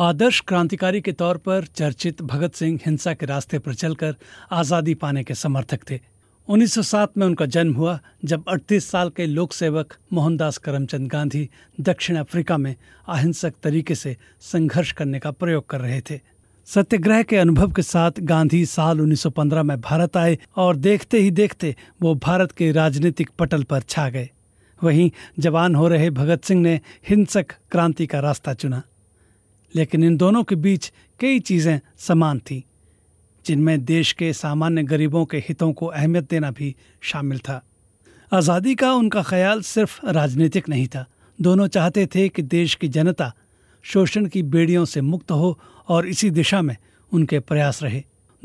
आदर्श क्रांतिकारी के तौर पर चर्चित भगत सिंह हिंसा के रास्ते पर चलकर आज़ादी पाने के समर्थक थे 1907 में उनका जन्म हुआ जब 38 साल के लोक सेवक मोहनदास करमचंद गांधी दक्षिण अफ्रीका में अहिंसक तरीके से संघर्ष करने का प्रयोग कर रहे थे सत्याग्रह के अनुभव के साथ गांधी साल 1915 में भारत आए और देखते ही देखते वो भारत के राजनीतिक पटल पर छा गए वहीं जवान हो रहे भगत सिंह ने हिंसक क्रांति का रास्ता चुना लेकिन इन दोनों के बीच कई चीज़ें समान थीं जिनमें देश के सामान्य गरीबों के हितों को अहमियत देना भी शामिल था आज़ादी का उनका ख्याल सिर्फ राजनीतिक नहीं था दोनों चाहते थे कि देश की जनता शोषण की बेड़ियों से मुक्त हो और इसी दिशा में उनके प्रयास रहे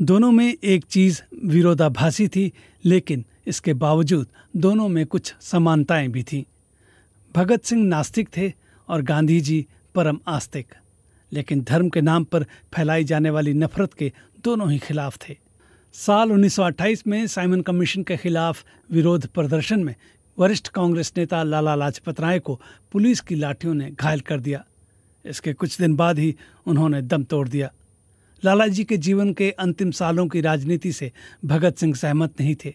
दोनों में एक चीज़ विरोधाभासी थी लेकिन इसके बावजूद दोनों में कुछ समानताएं भी थीं भगत सिंह नास्तिक थे और गांधी जी परम आस्तिक लेकिन धर्म के नाम पर फैलाई जाने वाली नफरत के दोनों ही खिलाफ थे साल 1928 में साइमन कमीशन के खिलाफ विरोध प्रदर्शन में वरिष्ठ कांग्रेस नेता लाला लाजपत राय को पुलिस की लाठियों ने घायल कर दिया इसके कुछ दिन बाद ही उन्होंने दम तोड़ दिया लाला जी के जीवन के अंतिम सालों की राजनीति से भगत सिंह सहमत नहीं थे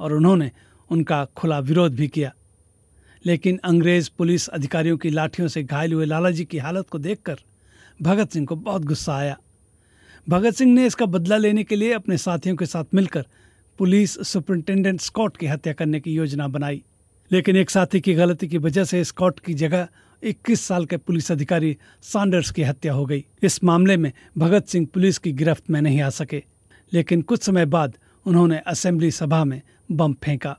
और उन्होंने उनका खुला विरोध भी किया लेकिन अंग्रेज पुलिस अधिकारियों की लाठियों से घायल हुए लाला जी की हालत को देखकर भगत सिंह को बहुत गुस्सा आया भगत सिंह ने इसका बदला लेने के लिए अपने साथियों के साथ मिलकर पुलिस सुपरिंटेंडेंट स्कॉट की हत्या करने की योजना बनाई लेकिन एक साथी की गलती की वजह से स्कॉट की जगह 21 साल के पुलिस अधिकारी सांडर्स की हत्या हो गई इस मामले में भगत सिंह पुलिस की गिरफ्त में नहीं आ सके लेकिन कुछ समय बाद उन्होंने असेंबली सभा में बम फेंका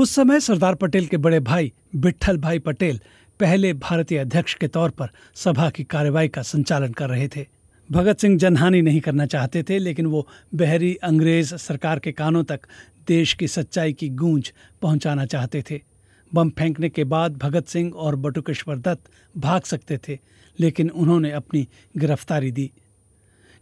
उस समय सरदार पटेल के बड़े भाई बिठल भाई पटेल पहले भारतीय अध्यक्ष के तौर पर सभा की कार्यवाही का संचालन कर रहे थे भगत सिंह जनहानि नहीं करना चाहते थे लेकिन वो बहरी अंग्रेज सरकार के कानों तक देश की सच्चाई की गूंज पहुंचाना चाहते थे बम फेंकने के बाद भगत सिंह और बटुकेश्वर दत्त भाग सकते थे लेकिन उन्होंने अपनी गिरफ्तारी दी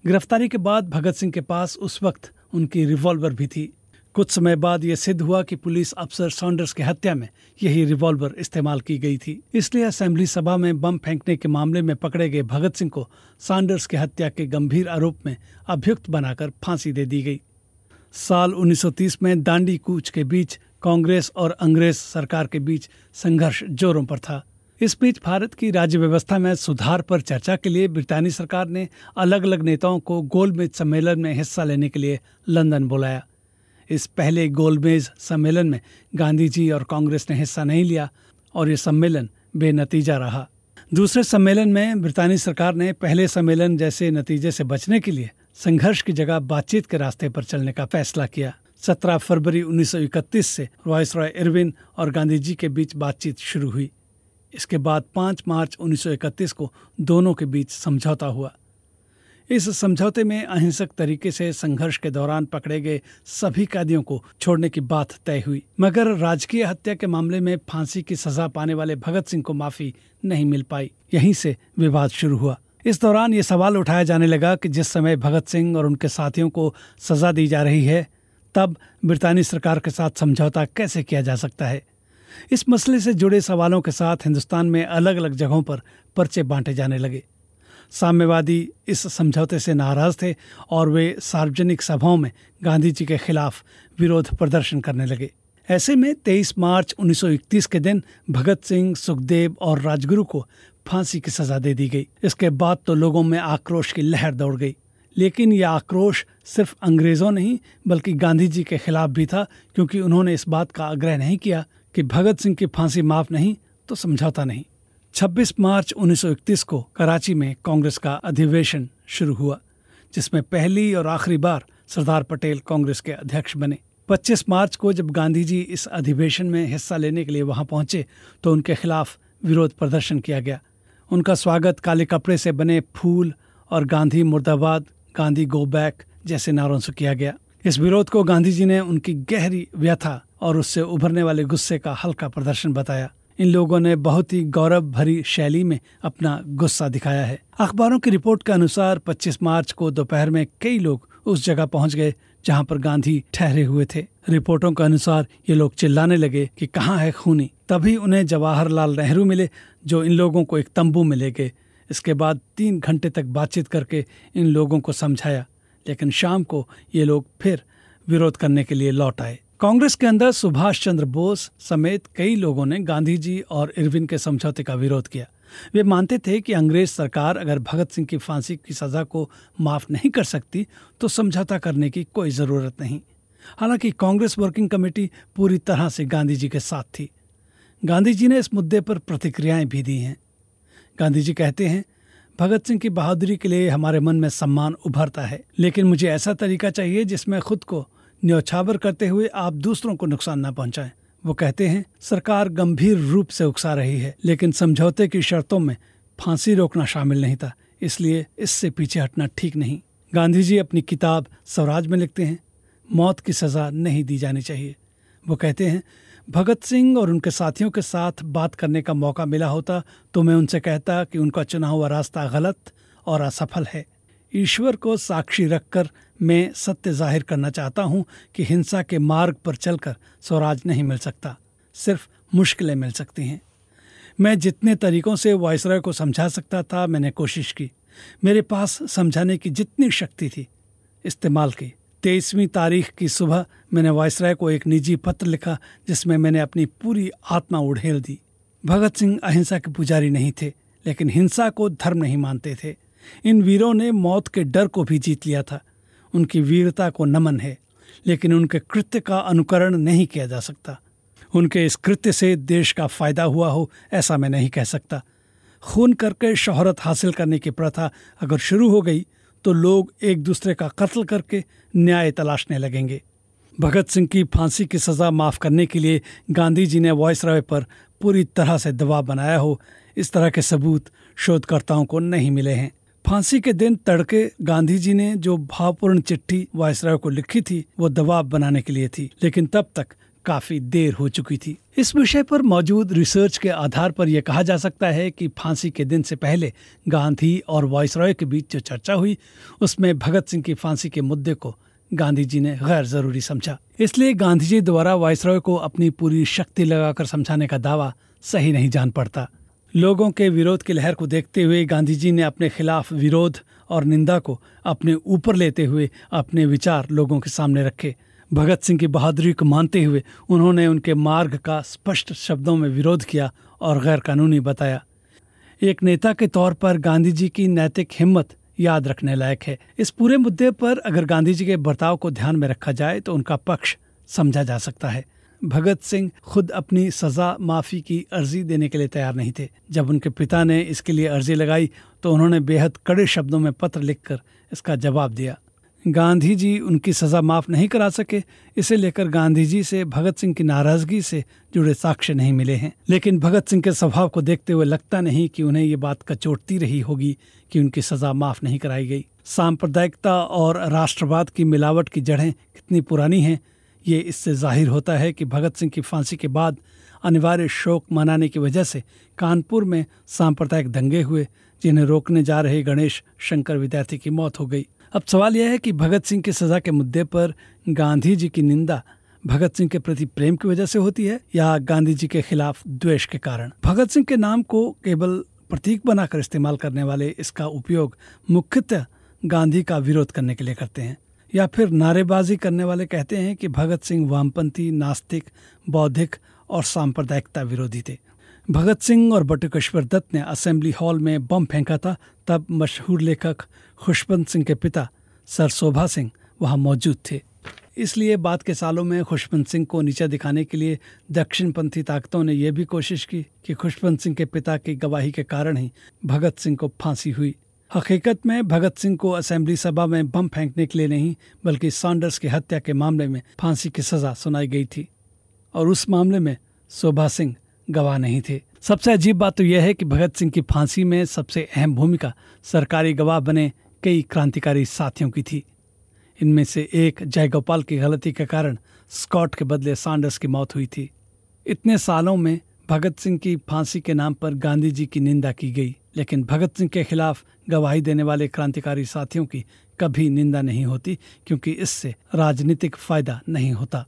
गिरफ्तारी के बाद भगत सिंह के पास उस वक्त उनकी रिवॉल्वर भी थी कुछ समय बाद ये सिद्ध हुआ कि पुलिस अफसर सॉन्डर्स की हत्या में यही रिवॉल्वर इस्तेमाल की गई थी इसलिए असेंबली सभा में बम फेंकने के मामले में पकड़े गए भगत सिंह को सॉन्डर्स की हत्या के गंभीर आरोप में अभियुक्त बनाकर फांसी दे दी गई साल 1930 में दांडी कूच के बीच कांग्रेस और अंग्रेज सरकार के बीच संघर्ष जोरों पर था इस बीच भारत की राज्य व्यवस्था में सुधार पर चर्चा के लिए ब्रितानी सरकार ने अलग अलग नेताओं को गोलमेज सम्मेलन में हिस्सा लेने के लिए लंदन बुलाया इस पहले गोलमेज सम्मेलन में गांधी जी और कांग्रेस ने हिस्सा नहीं लिया और ये सम्मेलन बेनतीजा रहा दूसरे सम्मेलन में ब्रितानी सरकार ने पहले सम्मेलन जैसे नतीजे से बचने के लिए संघर्ष की जगह बातचीत के रास्ते पर चलने का फैसला किया 17 फरवरी 1931 से रॉयस रॉय इरविन और गांधी जी के बीच बातचीत शुरू हुई इसके बाद 5 मार्च 1931 को दोनों के बीच समझौता हुआ इस समझौते में अहिंसक तरीके से संघर्ष के दौरान पकड़े गए सभी कैदियों को छोड़ने की बात तय हुई मगर राजकीय हत्या के मामले में फांसी की सजा पाने वाले भगत सिंह को माफी नहीं मिल पाई यहीं से विवाद शुरू हुआ इस दौरान ये सवाल उठाया जाने लगा कि जिस समय भगत सिंह और उनके साथियों को सजा दी जा रही है तब ब्रितानी सरकार के साथ समझौता कैसे किया जा सकता है इस मसले से जुड़े सवालों के साथ हिंदुस्तान में अलग अलग जगहों पर पर्चे बांटे जाने लगे साम्यवादी इस समझौते से नाराज़ थे और वे सार्वजनिक सभाओं में गांधी जी के खिलाफ विरोध प्रदर्शन करने लगे ऐसे में 23 मार्च 1931 के दिन भगत सिंह सुखदेव और राजगुरु को फांसी की सजा दे दी गई इसके बाद तो लोगों में आक्रोश की लहर दौड़ गई लेकिन यह आक्रोश सिर्फ अंग्रेज़ों नहीं बल्कि गांधी जी के खिलाफ भी था क्योंकि उन्होंने इस बात का आग्रह नहीं किया कि भगत सिंह की फांसी माफ नहीं तो समझौता नहीं 26 मार्च 1931 को कराची में कांग्रेस का अधिवेशन शुरू हुआ जिसमें पहली और आखिरी बार सरदार पटेल कांग्रेस के अध्यक्ष बने 25 मार्च को जब गांधी जी इस अधिवेशन में हिस्सा लेने के लिए वहां पहुंचे तो उनके खिलाफ विरोध प्रदर्शन किया गया उनका स्वागत काले कपड़े से बने फूल और गांधी मुर्दाबाद गांधी गो बैक जैसे नारों से किया गया इस विरोध को गांधी जी ने उनकी गहरी व्यथा और उससे उभरने वाले गुस्से का हल्का प्रदर्शन बताया इन लोगों ने बहुत ही गौरव भरी शैली में अपना गुस्सा दिखाया है अखबारों की रिपोर्ट के अनुसार 25 मार्च को दोपहर में कई लोग उस जगह पहुंच गए जहां पर गांधी ठहरे हुए थे रिपोर्टों के अनुसार ये लोग चिल्लाने लगे कि कहाँ है खूनी तभी उन्हें जवाहरलाल नेहरू मिले जो इन लोगों को एक तंबू में ले गए इसके बाद तीन घंटे तक बातचीत करके इन लोगों को समझाया लेकिन शाम को ये लोग फिर विरोध करने के लिए लौट आए कांग्रेस के अंदर सुभाष चंद्र बोस समेत कई लोगों ने गांधी जी और इरविन के समझौते का विरोध किया वे मानते थे कि अंग्रेज सरकार अगर भगत सिंह की फांसी की सजा को माफ नहीं कर सकती तो समझौता करने की कोई ज़रूरत नहीं हालांकि कांग्रेस वर्किंग कमेटी पूरी तरह से गांधी जी के साथ थी गांधी जी ने इस मुद्दे पर प्रतिक्रियाएं भी दी हैं गांधी जी कहते हैं भगत सिंह की बहादुरी के लिए हमारे मन में सम्मान उभरता है लेकिन मुझे ऐसा तरीका चाहिए जिसमें खुद को न्यौछावर करते हुए आप दूसरों को नुकसान न पहुंचाएं वो कहते हैं सरकार गंभीर रूप से उकसा रही है लेकिन समझौते की शर्तों में फांसी रोकना शामिल नहीं था इसलिए इससे पीछे हटना ठीक नहीं गांधी जी अपनी किताब स्वराज में लिखते हैं मौत की सज़ा नहीं दी जानी चाहिए वो कहते हैं भगत सिंह और उनके साथियों के साथ बात करने का मौका मिला होता तो मैं उनसे कहता कि उनका चुना हुआ रास्ता गलत और असफल है ईश्वर को साक्षी रखकर मैं सत्य जाहिर करना चाहता हूँ कि हिंसा के मार्ग पर चलकर स्वराज नहीं मिल सकता सिर्फ मुश्किलें मिल सकती हैं मैं जितने तरीकों से वायसराय को समझा सकता था मैंने कोशिश की मेरे पास समझाने की जितनी शक्ति थी इस्तेमाल की तेईसवीं तारीख की सुबह मैंने वायसराय को एक निजी पत्र लिखा जिसमें मैंने अपनी पूरी आत्मा उड़ेल दी भगत सिंह अहिंसा के पुजारी नहीं थे लेकिन हिंसा को धर्म नहीं मानते थे इन वीरों ने मौत के डर को भी जीत लिया था उनकी वीरता को नमन है लेकिन उनके कृत्य का अनुकरण नहीं किया जा सकता उनके इस कृत्य से देश का फायदा हुआ हो ऐसा मैं नहीं कह सकता खून करके शोहरत हासिल करने की प्रथा अगर शुरू हो गई तो लोग एक दूसरे का कत्ल करके न्याय तलाशने लगेंगे भगत सिंह की फांसी की सज़ा माफ़ करने के लिए गांधी जी ने वॉइस रॉय पर पूरी तरह से दबाव बनाया हो इस तरह के सबूत शोधकर्ताओं को नहीं मिले हैं फांसी के दिन तड़के गांधी जी ने जो भावपूर्ण चिट्ठी वायसराय को लिखी थी वो दबाव बनाने के लिए थी लेकिन तब तक काफी देर हो चुकी थी इस विषय पर मौजूद रिसर्च के आधार पर यह कहा जा सकता है कि फांसी के दिन से पहले गांधी और वायसराय के बीच जो चर्चा हुई उसमें भगत सिंह की फांसी के मुद्दे को गांधी जी ने गैर जरूरी समझा इसलिए गांधी जी द्वारा वायसराय को अपनी पूरी शक्ति लगाकर समझाने का दावा सही नहीं जान पड़ता लोगों के विरोध की लहर को देखते हुए गांधी जी ने अपने खिलाफ विरोध और निंदा को अपने ऊपर लेते हुए अपने विचार लोगों के सामने रखे भगत सिंह की बहादुरी को मानते हुए उन्होंने उनके मार्ग का स्पष्ट शब्दों में विरोध किया और गैरकानूनी बताया एक नेता के तौर पर गांधी जी की नैतिक हिम्मत याद रखने लायक है इस पूरे मुद्दे पर अगर गांधी जी के बर्ताव को ध्यान में रखा जाए तो उनका पक्ष समझा जा सकता है भगत सिंह खुद अपनी सजा माफी की अर्जी देने के लिए तैयार नहीं थे जब उनके पिता ने इसके लिए अर्जी लगाई तो उन्होंने बेहद कड़े शब्दों में पत्र लिखकर इसका जवाब दिया गांधी जी उनकी सज़ा माफ़ नहीं करा सके इसे लेकर गांधी जी से भगत सिंह की नाराज़गी से जुड़े साक्ष्य नहीं मिले हैं लेकिन भगत सिंह के स्वभाव को देखते हुए लगता नहीं कि उन्हें ये बात कचोटती रही होगी कि उनकी सज़ा माफ़ नहीं कराई गई सांप्रदायिकता और राष्ट्रवाद की मिलावट की जड़ें कितनी पुरानी हैं ये इससे जाहिर होता है कि भगत सिंह की फांसी के बाद अनिवार्य शोक मनाने की वजह से कानपुर में सांप्रदायिक दंगे हुए जिन्हें रोकने जा रहे गणेश शंकर विद्यार्थी की मौत हो गई अब सवाल यह है कि भगत सिंह की सजा के मुद्दे पर गांधी जी की निंदा भगत सिंह के प्रति प्रेम की वजह से होती है या गांधी जी के खिलाफ द्वेष के कारण भगत सिंह के नाम को केवल प्रतीक बनाकर इस्तेमाल करने वाले इसका उपयोग मुख्यतः गांधी का विरोध करने के लिए करते हैं या फिर नारेबाजी करने वाले कहते हैं कि भगत सिंह वामपंथी नास्तिक बौद्धिक और सांप्रदायिकता विरोधी थे भगत सिंह और बटुकेश्वर दत्त ने असेंबली हॉल में बम फेंका था तब मशहूर लेखक खुशवंत सिंह के पिता सर शोभा सिंह वहाँ मौजूद थे इसलिए बाद के सालों में खुशवंत सिंह को नीचा दिखाने के लिए दक्षिणपंथी ताकतों ने यह भी कोशिश की कि खुशवंत सिंह के पिता की गवाही के कारण ही भगत सिंह को फांसी हुई हकीकत में भगत सिंह को असेंबली सभा में बम फेंकने के लिए नहीं बल्कि सॉन्डर्स की हत्या के मामले में फांसी की सजा सुनाई गई थी और उस मामले में शोभा सिंह गवाह नहीं थे सबसे अजीब बात तो यह है कि भगत सिंह की फांसी में सबसे अहम भूमिका सरकारी गवाह बने कई क्रांतिकारी साथियों की थी इनमें से एक जयगोपाल की गलती के कारण स्कॉट के बदले सॉन्डर्स की मौत हुई थी इतने सालों में भगत सिंह की फांसी के नाम पर गांधी जी की निंदा की गई लेकिन भगत सिंह के खिलाफ गवाही देने वाले क्रांतिकारी साथियों की कभी निंदा नहीं होती क्योंकि इससे राजनीतिक फायदा नहीं होता